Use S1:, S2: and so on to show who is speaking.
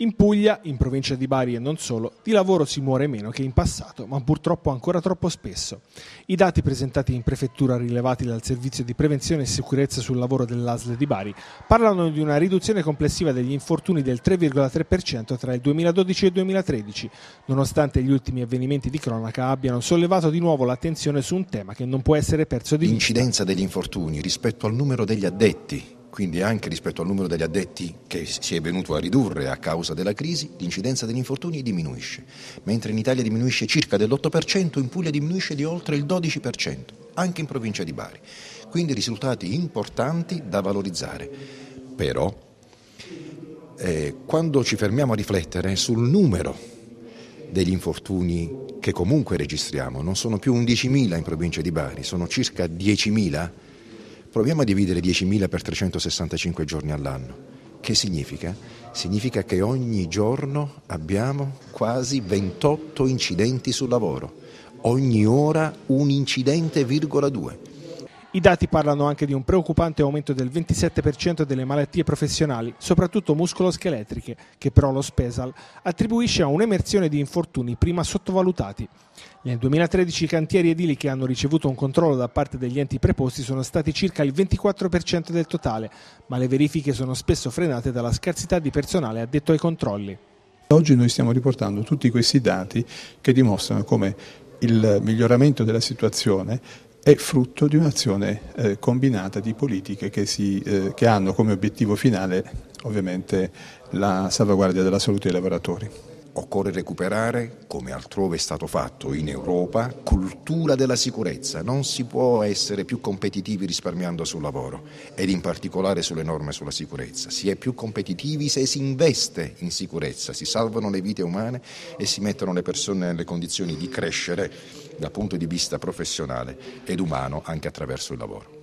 S1: In Puglia, in provincia di Bari e non solo, di lavoro si muore meno che in passato, ma purtroppo ancora troppo spesso. I dati presentati in prefettura rilevati dal Servizio di Prevenzione e Sicurezza sul Lavoro dell'ASL di Bari parlano di una riduzione complessiva degli infortuni del 3,3% tra il 2012 e il 2013, nonostante gli ultimi avvenimenti di cronaca abbiano sollevato di nuovo l'attenzione su un tema che non può essere perso di vista.
S2: L'incidenza degli infortuni rispetto al numero degli addetti quindi anche rispetto al numero degli addetti che si è venuto a ridurre a causa della crisi, l'incidenza degli infortuni diminuisce. Mentre in Italia diminuisce circa dell'8%, in Puglia diminuisce di oltre il 12%, anche in provincia di Bari. Quindi risultati importanti da valorizzare. Però eh, quando ci fermiamo a riflettere sul numero degli infortuni che comunque registriamo, non sono più 11.000 in provincia di Bari, sono circa 10.000 Proviamo a dividere 10.000 per 365 giorni all'anno. Che significa? Significa che ogni giorno abbiamo quasi 28 incidenti sul lavoro, ogni ora un incidente, virgola due.
S1: I dati parlano anche di un preoccupante aumento del 27% delle malattie professionali, soprattutto muscoloscheletriche, che però lo Spesal attribuisce a un'emersione di infortuni prima sottovalutati. Nel 2013 i cantieri edili che hanno ricevuto un controllo da parte degli enti preposti sono stati circa il 24% del totale, ma le verifiche sono spesso frenate dalla scarsità di personale addetto ai
S3: controlli. Oggi noi stiamo riportando tutti questi dati che dimostrano come il miglioramento della situazione è frutto di un'azione eh, combinata di politiche che, si, eh, che hanno come obiettivo finale ovviamente la salvaguardia della salute dei lavoratori. Occorre recuperare, come altrove è stato fatto in
S2: Europa, cultura della sicurezza. Non si può essere più competitivi risparmiando sul lavoro ed in particolare sulle norme sulla sicurezza. Si è più competitivi se si investe in sicurezza, si salvano le vite umane e si mettono le persone nelle condizioni di crescere
S1: dal punto di vista professionale ed umano anche attraverso il lavoro.